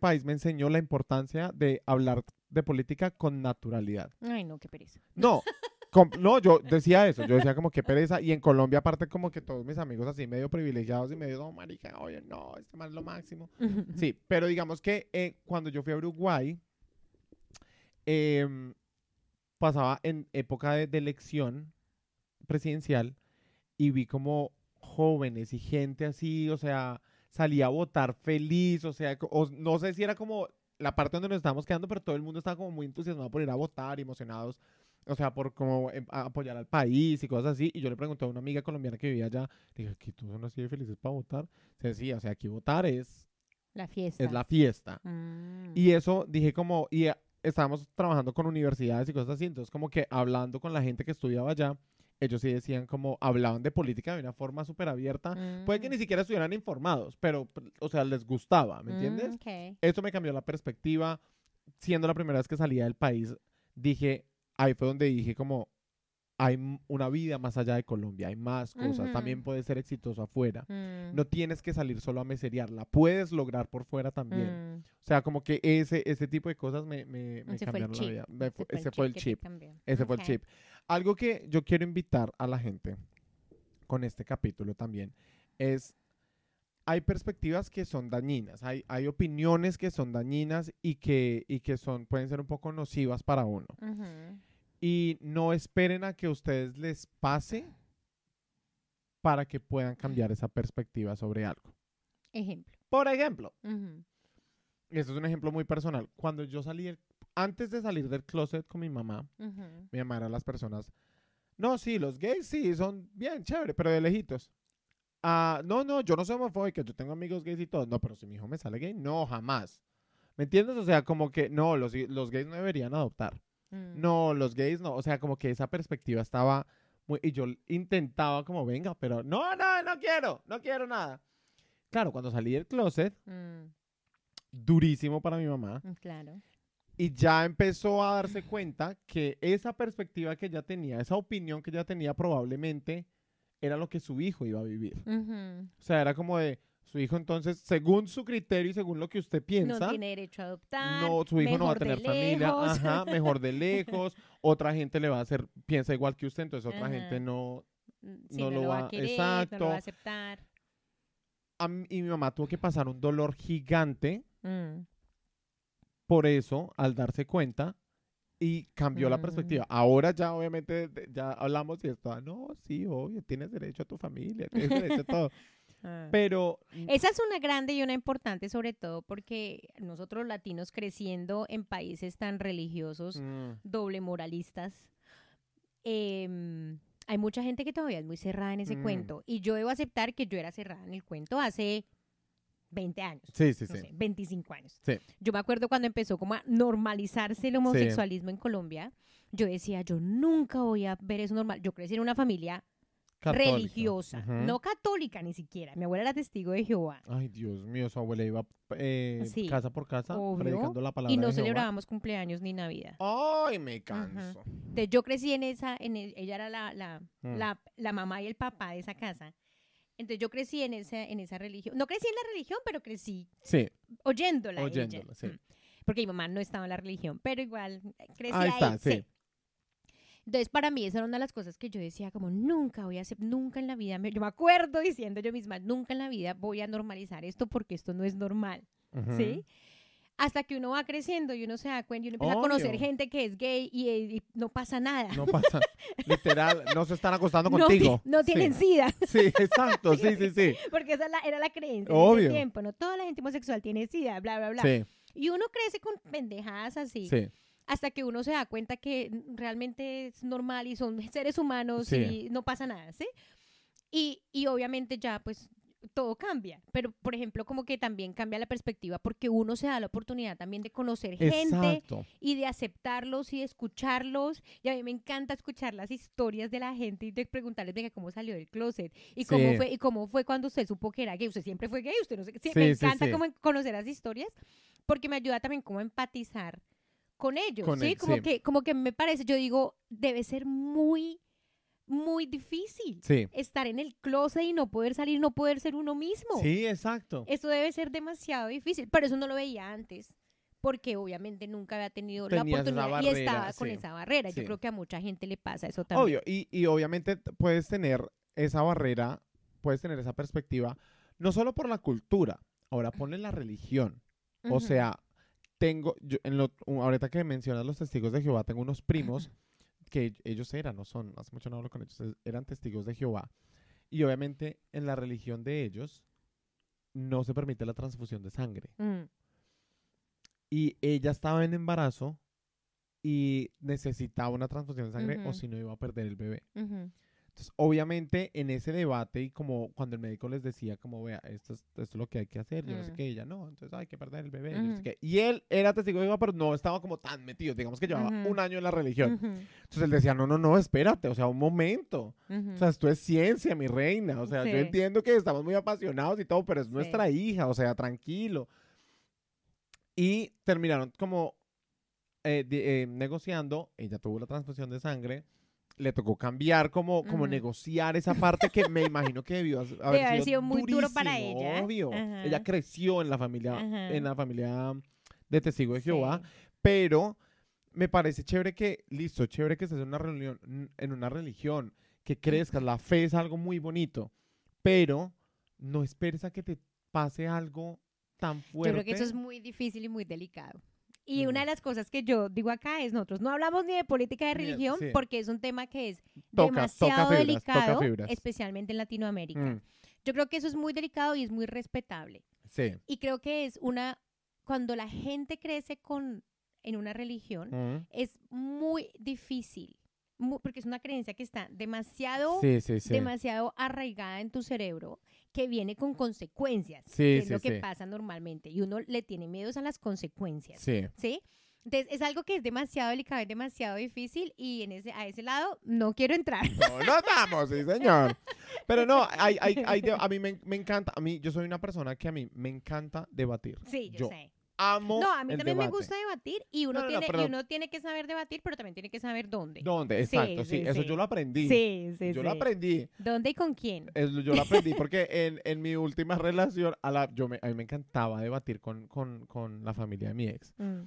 país me enseñó la importancia de hablar de política con naturalidad. Ay, no, qué pereza. No, no, yo decía eso, yo decía como qué pereza, y en Colombia aparte como que todos mis amigos así medio privilegiados y medio, no, marica, oye, no, este es lo máximo. sí, pero digamos que eh, cuando yo fui a Uruguay, em, pasaba en época de elección presidencial y vi como jóvenes y gente así, o sea, salía a votar feliz, o sea, no sé si era como la parte donde nos estábamos quedando, pero todo el mundo estaba como muy entusiasmado por ir a votar, emocionados, o sea, por como eh, apoyar al país y cosas así. Y yo le pregunté a una amiga colombiana que vivía allá, dije, aquí todos son así de felices para votar. Se decía, o sea, aquí votar es... La fiesta. Es la fiesta. Mm. Y eso dije como, y eh, estábamos trabajando con universidades y cosas así, entonces como que hablando con la gente que estudiaba allá, ellos sí decían como hablaban de política de una forma súper abierta. Puede que mm. ni siquiera estuvieran informados, pero, o sea, les gustaba, ¿me entiendes? Eso mm, Esto me cambió la perspectiva. Siendo la primera vez que salía del país, dije, ahí fue donde dije como, hay una vida más allá de Colombia, hay más cosas, también puedes ser exitoso afuera. Mm. No tienes que salir solo a meseriarla. la puedes lograr por fuera también. Mm. O sea, como que ese, ese tipo de cosas me, ah, cambiaron la vida. ese, fue el chip. Ese fue el chip. Algo que yo quiero invitar a la gente con este capítulo también es hay perspectivas que son dañinas, hay, hay opiniones que son dañinas y que, y que son, pueden ser un poco nocivas para uno y no esperen a que ustedes les pase para que puedan cambiar esa perspectiva sobre algo. Ejemplo. Por ejemplo, y esto es un ejemplo muy personal. Cuando yo salí, antes de salir del closet con mi mamá, me mi mamá las personas, no, sí, los gays sí, son bien chévere, pero de lejitos. Ah, no, no, yo no soy homofóbica, yo tengo amigos gays y todo. No, pero si mi hijo me sale gay, no, jamás. ¿Me entiendes? O sea, como que no, los, los gays no deberían adoptar. Mm. No, los gays no. O sea, como que esa perspectiva estaba muy... Y yo intentaba como, venga, pero no, no, no quiero, no quiero nada. Claro, cuando salí del closet, mm. durísimo para mi mamá. Mm, claro. Y ya empezó a darse cuenta que esa perspectiva que ella tenía, esa opinión que ella tenía probablemente era lo que su hijo iba a vivir. O sea, era como de, su hijo entonces, según su criterio y según lo que usted piensa, no tiene derecho a adoptar, no, su hijo no va a tener familia, ajá, mejor de lejos, otra gente le va a hacer, piensa igual que usted, entonces otra gente no, mm, no, lo, va, a querer, exacto. No lo va a aceptar. y mi mamá tuvo que pasar un dolor gigante mm. por eso, al darse cuenta, y cambió la perspectiva. Mm. Ahora ya obviamente ya hablamos y está, no, sí, obvio, tienes derecho a tu familia, tienes derecho a todo. Ah. Pero... Esa es una grande y una importante, sobre todo porque nosotros latinos creciendo en países tan religiosos, mm. doble moralistas, em, hay mucha gente que todavía es muy cerrada en ese mm. cuento. Y yo debo aceptar que yo era cerrada en el cuento hace 20 años. Sí, sí, sí. 25 años. Sí. Yo me acuerdo cuando empezó como a normalizarse el homosexualismo en Colombia, yo decía, yo nunca voy a ver eso normal. Yo crecí en una familia religiosa, no católica ni siquiera. Mi abuela era testigo de Jehová. Ay, Dios mío, su abuela iba eh, casa por casa predicando la palabra. Y no celebrábamos cumpleaños ni Navidad. Ay, me canso. Entonces yo crecí en esa, en e, ella era la, mm. la, la, mamá y el papá de esa casa. Entonces yo crecí en esa, en esa religión. No crecí en la religión, pero crecí sí. oyéndola. Oyéndola, sí. Mm. Porque mi mamá no estaba en la religión, pero igual eh, crecí ahí. ahí está, sí. Entonces, para mí, esa era una de las cosas que yo decía, como nunca voy a hacer, nunca en la vida, yo me acuerdo diciendo yo misma, nunca en la vida voy a normalizar esto porque esto no es normal, ¿sí? Hasta que uno va creciendo y uno se da cuenta y uno empieza a conocer gente que es gay y, no pasa nada. No pasa, literal, no se están acostando contigo. No, tienen sida. Sí, exacto, sí, sí, sí. Porque esa era la creencia Obvio. en ese tiempo, ¿no? Toda la gente homosexual tiene sida, bla, bla, bla. Y uno crece con pendejadas así. Sí hasta que uno se da cuenta que realmente es normal y son seres humanos y no pasa nada, ¿sí? Y, y obviamente ya pues todo cambia, pero por ejemplo como que también cambia la perspectiva porque uno se da la oportunidad también de conocer gente y de aceptarlos y de escucharlos y a mí me encanta escuchar las historias de la gente y de preguntarles venga cómo salió del closet y cómo fue y cómo fue cuando usted supo que era gay, usted siempre fue gay, usted no sé, sí, me encanta como conocer las historias porque me ayuda también como a empatizar con ellos, ¿sí? como, Que, como que me parece, yo digo, debe ser muy, muy difícil estar en el closet y no poder salir, no poder ser uno mismo. Sí, exacto. Eso debe ser demasiado difícil, pero eso no lo veía antes porque obviamente nunca había tenido la oportunidad y estaba con esa barrera. Yo creo que a mucha gente le pasa eso también. Obvio, y, obviamente puedes tener esa barrera, puedes tener esa perspectiva, no solo por la cultura, ahora ponle la religión. O sea, tengo, en lo, ahorita que mencionas los testigos de Jehová, tengo unos primos que ellos eran, no son, hace mucho no hablo con ellos, eran testigos de Jehová. Y obviamente en la religión de ellos no se permite la transfusión de sangre. Mm. Y ella estaba en embarazo y necesitaba una transfusión de sangre o si no iba a perder el bebé. Entonces, obviamente, en ese debate y como cuando el médico les decía, como, vea, esto es, lo que hay que hacer, yo no sé mm. qué, ella no, entonces hay que perder el bebé, yo no sé qué. Y él era testigo pero no estaba como tan metido, digamos que llevaba un año en la religión. Entonces él decía, no, no, no, espérate, o sea, un momento. O sea, esto es ciencia, mi reina. O sea, yo entiendo que estamos muy apasionados y todo, pero es nuestra hija, o sea, tranquilo. Y terminaron como eh, eh, negociando, ella tuvo la transfusión de sangre le tocó cambiar, como, como negociar esa parte que me imagino que debió haber, sido, sido, muy duro para ella. Ella creció en la familia, en la familia de Testigo de Jehová, pero me parece chévere que, listo, chévere que se hace una reunión, en una religión, que crezcas, la fe es algo muy bonito, pero no esperes a que te pase algo tan fuerte. Yo creo que eso es muy difícil y muy delicado. Y una de las cosas que yo digo acá es, nosotros no hablamos ni de política de religión porque es un tema que es demasiado delicado, especialmente en Latinoamérica. Mm. Yo creo que eso es muy delicado y es muy respetable. Y creo que es una, cuando la gente crece con, en una religión, mm. es muy difícil porque es una creencia que está demasiado, demasiado arraigada en tu cerebro que viene con consecuencias, que es lo que pasa normalmente. Y uno le tiene miedos a las consecuencias. Sí. Entonces, es algo que es demasiado delicado, es demasiado difícil y en ese, a ese lado no quiero entrar. No, no vamos, sí, señor. Pero no, hay, hay, a mí me, encanta, a mí, yo soy una persona que a mí me encanta debatir. Sí, yo, yo sé. No, a mí también me gusta debatir y uno, tiene, que saber debatir, pero también tiene que saber dónde. ¿Dónde? Exacto, sí. Eso yo lo aprendí. Sí, sí. Yo lo aprendí. ¿Dónde y con quién? yo lo aprendí porque en, mi última relación, a, la, mí me encantaba debatir con, la familia de mi ex. Mm.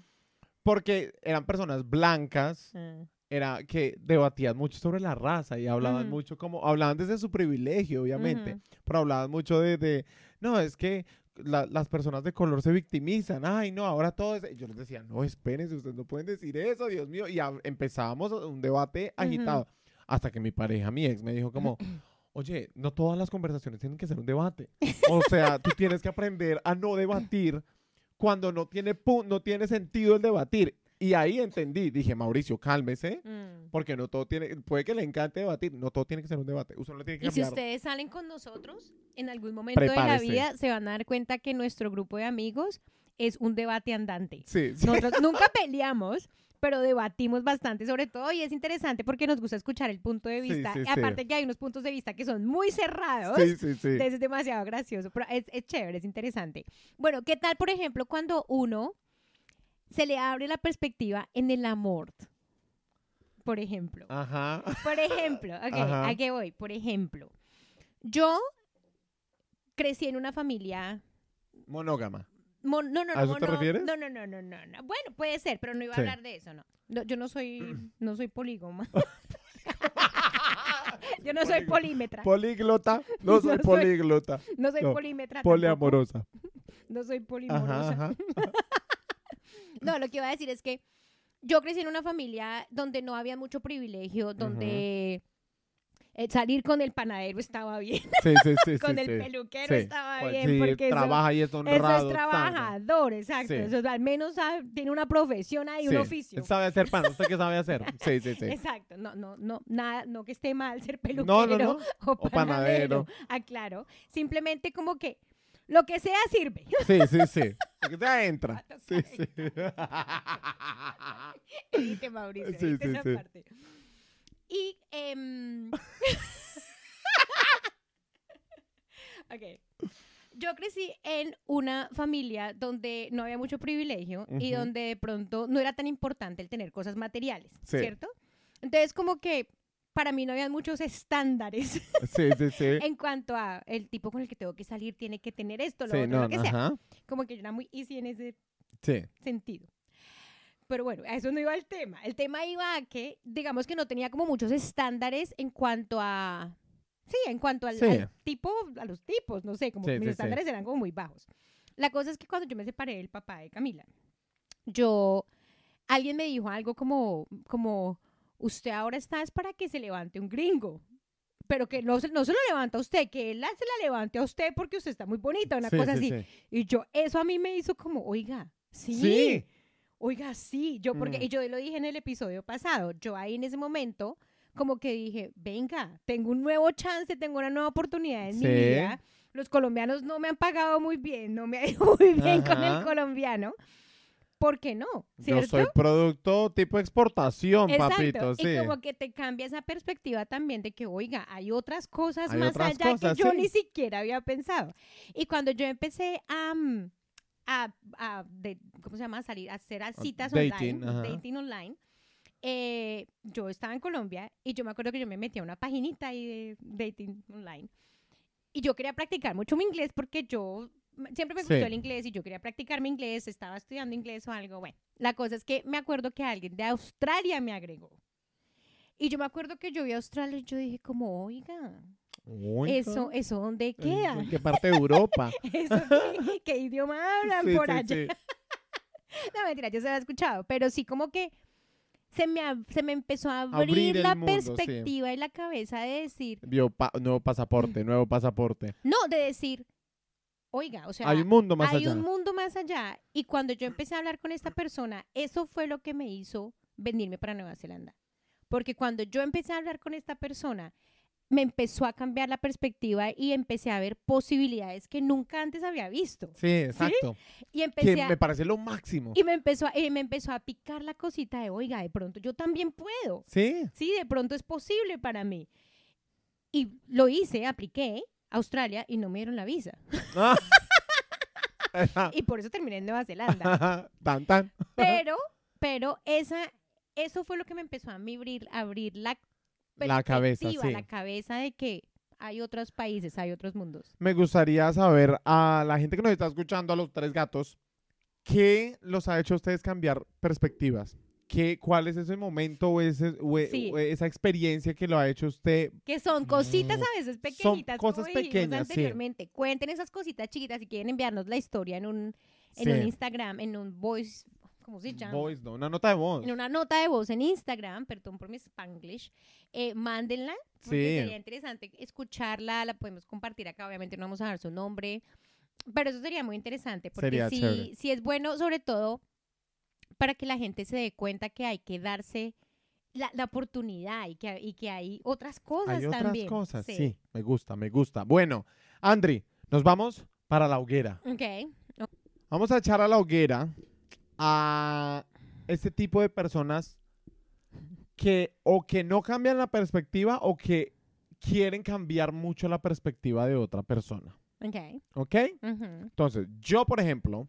Porque eran personas blancas. Ah. era que debatían mucho sobre la raza y hablaban mm. mucho como, hablaban desde su privilegio, obviamente, pero hablaban mucho desde. de, no, es que las personas de color se victimizan. Ay, no, ahora todo Yo les decía, no, espérense, ustedes no pueden decir eso, Dios mío. Y empezamos un debate agitado. Hasta que mi pareja, mi ex, me dijo como... Oye, no todas las conversaciones tienen que ser un debate. O sea, tú tienes que aprender a no debatir cuando no tiene, no tiene sentido el debatir. Y ahí entendí, dije, Mauricio, cálmese, mm. porque no todo tiene, puede que le encante debatir, no todo tiene que ser un debate. si ustedes salen con nosotros, en algún momento de la vida se van a dar cuenta que nuestro grupo de amigos es un debate andante. Nosotros nunca peleamos, pero debatimos bastante sobre todo y es interesante porque nos gusta escuchar el punto de vista. aparte que hay unos puntos de vista que son muy cerrados, entonces es demasiado gracioso, pero es, es, chévere, es interesante. Bueno, ¿qué tal, por ejemplo, cuando uno se le abre la perspectiva en el amor. Por ejemplo. Ajá. Por ejemplo, ¿a qué voy? Por ejemplo, yo crecí en una familia... Monógama. no, no, no, ¿A eso te refieres? No, no, no, no, Bueno, puede ser, pero no iba a hablar de eso, no. yo no soy, no soy polígoma. yo no soy polímetra. Políglota. No soy políglota. no soy polímetra. Poliamorosa. No soy polimorosa. ajá. No, lo que iba a decir es que yo crecí en una familia donde no había mucho privilegio, donde eh, salir con el panadero estaba bien. Sí, sí, sí, con el peluquero estaba pues bien. Porque trabaja eso, y es honrado. es trabajador, exacto. Eso al menos tiene una profesión ahí, un oficio. Sabe hacer pan, ¿usted qué sabe hacer? Sí, sí, sí. Exacto. No, no, no, nada, no que esté mal ser peluquero o panadero. O panadero. Aclaro. Ah, Simplemente como que lo que sea sirve. Sí, sí, sí. Lo que sea entra. Sí, sí. Edite, Mauricio. esa parte. Y. Eh, ok. Yo crecí en una familia donde no había mucho privilegio y donde de pronto no era tan importante el tener cosas materiales, ¿cierto? Entonces, como que para mí no había muchos estándares en cuanto a el tipo con el que tengo que salir tiene que tener esto, lo que sea. Como que yo era muy easy en ese sentido. Pero bueno, a eso no iba el tema. El tema iba a que, digamos que no tenía como muchos estándares en cuanto a... Sí, en cuanto al, tipo, a los tipos, no sé, como mis estándares eran como muy bajos. La cosa es que cuando yo me separé del papá de Camila, yo... Alguien me dijo algo como, como, usted ahora está es para que se levante un gringo. Pero que no, no se lo levanta a usted, que él se la levante a usted porque usted está muy bonita, una cosa así. Y yo, eso a mí me hizo como, oiga, sí, oiga, sí. Yo, porque, mm. y yo lo dije en el episodio pasado, yo ahí en ese momento, como que dije, venga, tengo un nuevo chance, tengo una nueva oportunidad en mi vida. Los colombianos no me han pagado muy bien, no me ha ido muy bien con el colombiano. ¿por qué no? ¿Cierto? Yo soy producto tipo exportación, papito. Sí. Y como que te cambia esa perspectiva también de que, oiga, hay otras cosas más allá que yo ni siquiera había pensado. Y cuando yo empecé a. a, de, ¿Cómo se llama? Salir a hacer citas online. Dating online. Eh, yo estaba en Colombia y yo me acuerdo que yo me metí a una paginita ahí de dating online. Y yo quería practicar mucho mi inglés porque yo siempre me gustó el inglés y yo quería practicar mi inglés, estaba estudiando inglés o algo. Bueno, la cosa es que me acuerdo que alguien de Australia me agregó. Y yo me acuerdo que yo vi a Australia y yo dije como, oiga, Eso, eso, ¿dónde queda? qué parte de Europa? qué, idioma hablan por allá? no, mentira, yo se lo he escuchado, pero sí como que se me, se me empezó a abrir, la perspectiva y la cabeza de decir... nuevo pasaporte, nuevo pasaporte. No, de decir, oiga, o sea, hay un mundo más allá. Hay un mundo más allá. Y cuando yo empecé a hablar con esta persona, eso fue lo que me hizo venirme para Nueva Zelanda. Porque cuando yo empecé a hablar con esta persona, me empezó a cambiar la perspectiva y empecé a ver posibilidades que nunca antes había visto. Sí, exacto. Y empecé que me parece lo máximo. Y me empezó a, y me empezó a picar la cosita de, "Oiga, de pronto yo también puedo." Sí. Sí, de pronto es posible para mí. Y lo hice, apliqué Australia y no me dieron la visa. Ah. y por eso terminé en Nueva Zelanda. tan, tan. pero, pero esa, eso fue lo que me empezó a abrir, abrir la, la cabeza. La cabeza de que hay otros países, hay otros mundos. Me gustaría saber a la gente que nos está escuchando, a los tres gatos, ¿qué los ha hecho a ustedes cambiar perspectivas? ¿Cuál es ese momento e, o, esa experiencia que lo ha hecho usted? Que son cositas a veces mm, pequeñitas. Son cosas pequeñas. Anteriormente. Cuenten esas cositas chiquitas si quieren enviarnos la historia en un, en un Instagram, en un voice. ¿Cómo se llama? Voice, no, una nota de voz. En una nota de voz en Instagram, perdón por mi spanglish. Eh, mándenla, porque sería interesante escucharla. La podemos compartir acá. Obviamente no vamos a dar su nombre. Pero eso sería muy interesante, porque si, si es bueno, sobre todo para que la gente se dé cuenta que hay que darse la, oportunidad y que, hay otras cosas hay otras cosas, sí. me gusta, me gusta. Bueno, Andri, nos vamos para la hoguera. Ok. Vamos a echar a la hoguera a este tipo de personas que o que no cambian la perspectiva o que quieren cambiar mucho la perspectiva de otra persona. Ok. Ok. Entonces, yo, por ejemplo,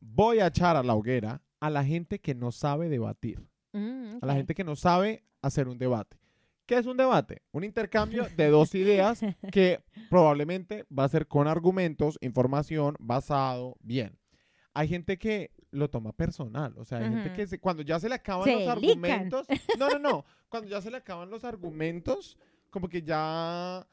voy a echar a la hoguera a la gente que no sabe debatir, mm, a la gente que no sabe hacer un debate. ¿Qué es un debate? Un intercambio de dos ideas que probablemente va a ser con argumentos, información, basado, bien. Hay gente que lo toma personal, o sea, hay gente que cuando ya se le acaban los argumentos, no, no, no, cuando ya se le acaban los argumentos, como que ya,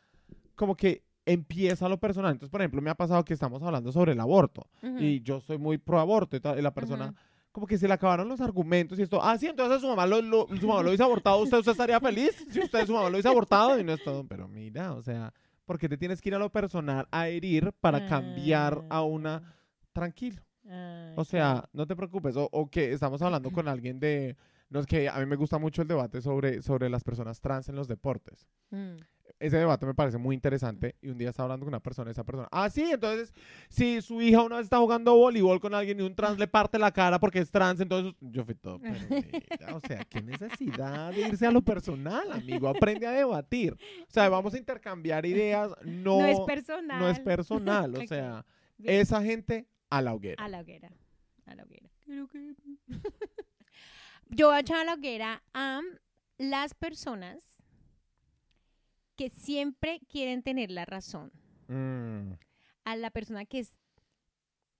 como que empieza lo personal. Entonces, por ejemplo, me ha pasado que estamos hablando sobre el aborto y yo soy muy pro aborto y, la persona como que se le acabaron los argumentos y esto. Ah, sí, entonces su mamá lo, lo abortado, usted, estaría feliz si usted su mamá lo hizo abortado y no es todo. Pero mira, o sea, porque te tienes que ir a lo personal a herir para cambiar a una ah. tranquilo. Ah, o sea, no te preocupes. O, que estamos hablando con alguien de. No es que a mí me gusta mucho el debate sobre, sobre las personas trans en los deportes. Mm ese debate me parece muy interesante y un día está hablando con una persona, esa persona, ah, sí, entonces, si su hija una vez está jugando voleibol con alguien y un trans le parte la cara porque es trans, entonces yo fui todo, pero mira, o sea, qué necesidad de irse a lo personal, amigo, aprende a debatir. O sea, vamos a intercambiar ideas, no, es personal. No es personal, o sea, esa gente a la hoguera. A la hoguera, a la hoguera. yo voy a echar a la hoguera a las personas que siempre quieren tener la razón. Mm. A la persona que es,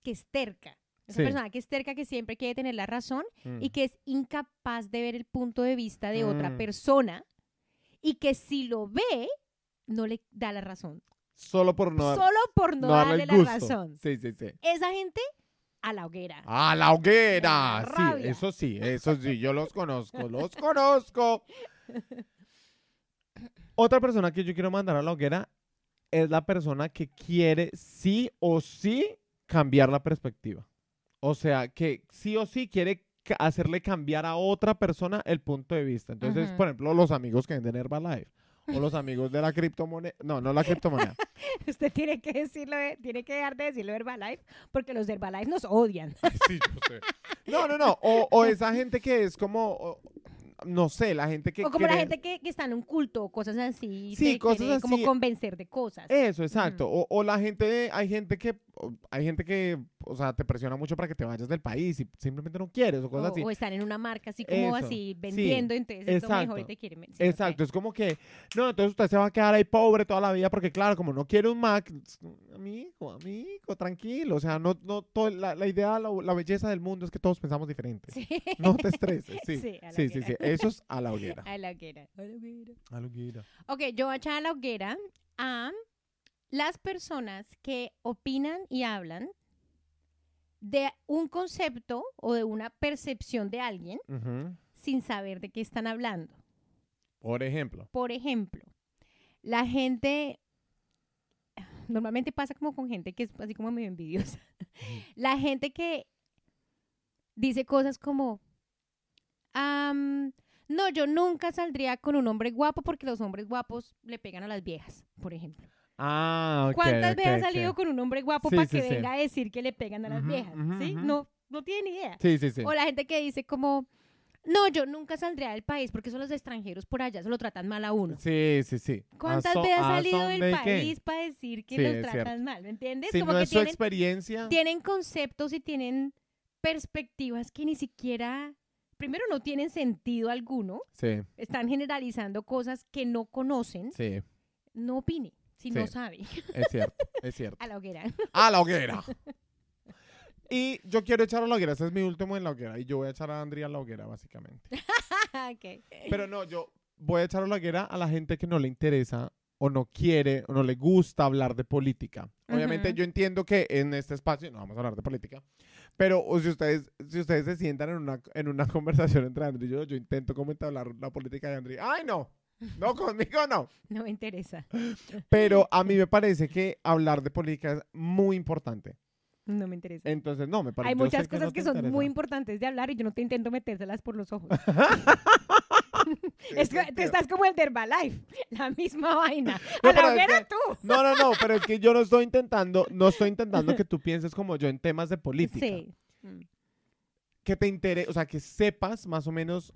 que es terca. Esa persona que es terca, que siempre quiere tener la razón y mm. que es incapaz de ver el punto de vista de otra mm. persona y que si lo ve, no le da la razón. Solo por no, Solo por no, darle, la razón. Sí, sí, sí. Esa gente a la hoguera. A la hoguera. sí, eso sí, eso sí, yo los conozco, los conozco. Otra persona que yo quiero mandar a la hoguera es la persona que quiere sí o sí cambiar la perspectiva. O sea, que sí o sí quiere hacerle cambiar a otra persona el punto de vista. Entonces, por ejemplo, los amigos que venden Herbalife o los amigos de la criptomoneda. No, no la criptomoneda. Usted tiene que decirlo, tiene que dejar de decirlo Herbalife, porque los de Herbalife nos odian. sí, yo sé. No, no, no. O, esa gente que es como, no sé, la gente que... O como la gente que, está en un culto, cosas así. Sí, cosas así. Como convencer de cosas. Eso, exacto. O, o, la gente, hay gente que, hay gente que, o sea, te presiona mucho para que te vayas del país y simplemente no quieres o cosas así. O están en una marca así como así, vendiendo, entonces es te quieren Exacto, es como que, no, entonces usted se va a quedar ahí pobre toda la vida porque claro, como no quiere un Mac, pues, amigo, amigo, tranquilo, o sea, no, no, todo, la, idea, la, belleza del mundo es que todos pensamos diferente. Sí. No te estreses, sí, sí, sí, sí. Eso a la hoguera. A la hoguera. A la hoguera. A la hoguera. Ok, yo voy a echar a la hoguera a las personas que opinan y hablan de un concepto o de una percepción de alguien sin saber de qué están hablando. Por ejemplo. Por ejemplo, la gente normalmente pasa como con gente que es así como muy envidiosa. la gente que dice cosas como no, yo nunca saldría con un hombre guapo porque los hombres guapos le pegan a las viejas, por ejemplo. Ah, ¿Cuántas veces ha salido con un hombre guapo para que venga a decir que le pegan a las viejas? ¿Sí? No, no tiene idea. Sí, sí, sí. O la gente que dice como, no, yo nunca saldría del país porque son los extranjeros por allá, se lo tratan mal a uno. Sí, sí, sí. ¿Cuántas veces ha salido del país para decir que los tratan mal? ¿Me entiendes? Si no es su experiencia. Tienen conceptos y tienen perspectivas que ni siquiera primero no tienen sentido alguno, sí. están generalizando cosas que no conocen, sí. no opine si no sabe. Es cierto, es cierto. a la hoguera. A la hoguera. Y yo quiero echar a la hoguera, ese es mi último en la hoguera. Y yo voy a echar a Andrea a la hoguera, básicamente. okay. Pero no, yo voy a echar a la hoguera a la gente que no le interesa o no quiere o no le gusta hablar de política. Obviamente yo entiendo que en este espacio no vamos a hablar de política, pero si, ustedes, si ustedes se sientan en una, conversación entre Andrés y yo, yo intento comentar hablar la política de Andrés ¡Ay, no! No, conmigo no. No me interesa. Pero a mí me parece que hablar de política es muy importante. No me interesa. Entonces, no, me parece. Hay muchas cosas que, son muy importantes de hablar y yo no te intento metérselas por los ojos es que te estás como el derbalife la misma vaina. a la vera tú. No, no, no, pero es que yo no estoy intentando, no estoy intentando que tú pienses como yo en temas de política. Sí. Mm. Que te interese, o sea, que sepas más o menos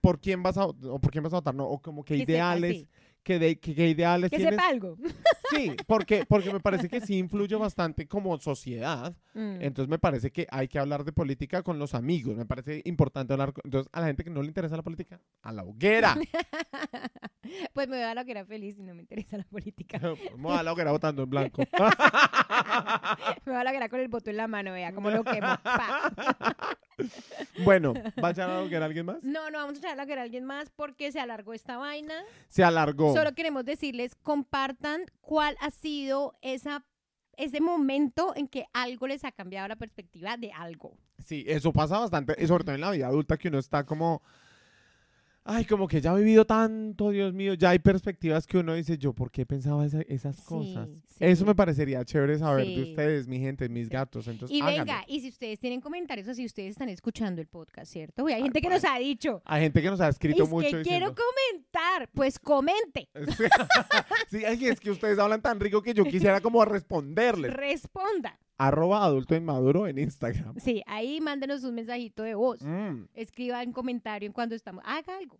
por quién vas a o por quién vas a votar, no, o como que ideales que de, qué, qué que sepa algo. Sí, porque, porque me parece que sí influye bastante como sociedad. Mm. Entonces me parece que hay que hablar de política con los amigos. Me parece importante hablar. Con... Entonces, a la gente que no le interesa la política, a la hoguera. pues me voy a la hoguera feliz si no me interesa la política. me voy a la hoguera votando en blanco. me voy a la hoguera con el voto en la mano, vea, como lo quemo. bueno, ¿va a echar a la hoguera alguien más? No, no vamos a echar a la hoguera alguien más porque se alargó esta vaina. Se alargó. Solo queremos decirles, compartan cuál ha sido esa ese momento en que algo les ha cambiado la perspectiva de algo. Sí, eso pasa bastante, sobre todo en la vida adulta, que uno está como ay, como que ya he vivido tanto, Dios mío, ya hay perspectivas que uno dice, yo, ¿por qué pensaba esas cosas? Eso me parecería chévere saber de ustedes, mi gente, mis gatos. Entonces, y venga, y si ustedes tienen comentarios o si ustedes están escuchando el podcast, ¿cierto? hay gente que pues. nos ha dicho. Hay gente que nos ha escrito mucho. Que quiero comentar, pues comente. sí, es que ustedes hablan tan rico que yo quisiera como responderles. Responda arroba adulto maduro en Instagram. Sí, ahí mándenos un mensajito de voz. Mm. Escriba un comentario en cuando estamos. Haga algo.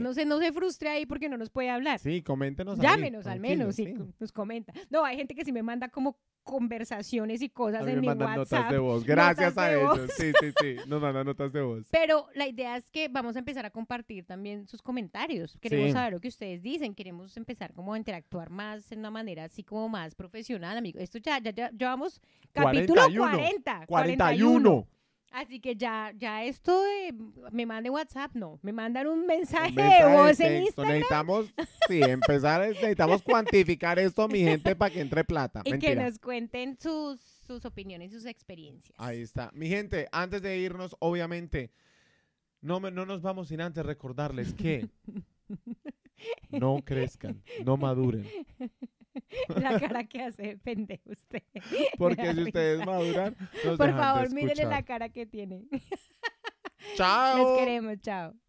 No se, no se frustre ahí porque no nos puede hablar. Sí, coméntenos. Llámenos al menos, sí, nos comenta. No, hay gente que sí me manda como conversaciones y cosas en me mi Notas de voz. Gracias a ellos. Sí, sí, sí. Nos mandan notas de voz. Pero la idea es que vamos a empezar a compartir también sus comentarios. Queremos saber lo que ustedes dicen. Queremos empezar como a interactuar más en una manera así como más profesional, amigo. Esto ya, ya, ya llevamos capítulo 40. 41. Así que ya, ya esto me mande WhatsApp, no, me mandan un mensaje, de voz en este, Instagram. Necesitamos, sí, empezar, este, necesitamos cuantificar esto, mi gente, para que entre plata. Y que nos cuenten sus, sus opiniones, sus experiencias. Ahí está. Mi gente, antes de irnos, obviamente, no, no nos vamos sin antes recordarles que no crezcan, no maduren, la cara que hace depende usted. Porque si ustedes maduran, por favor, mírenle la cara que tiene. Chao. Nos queremos, chao.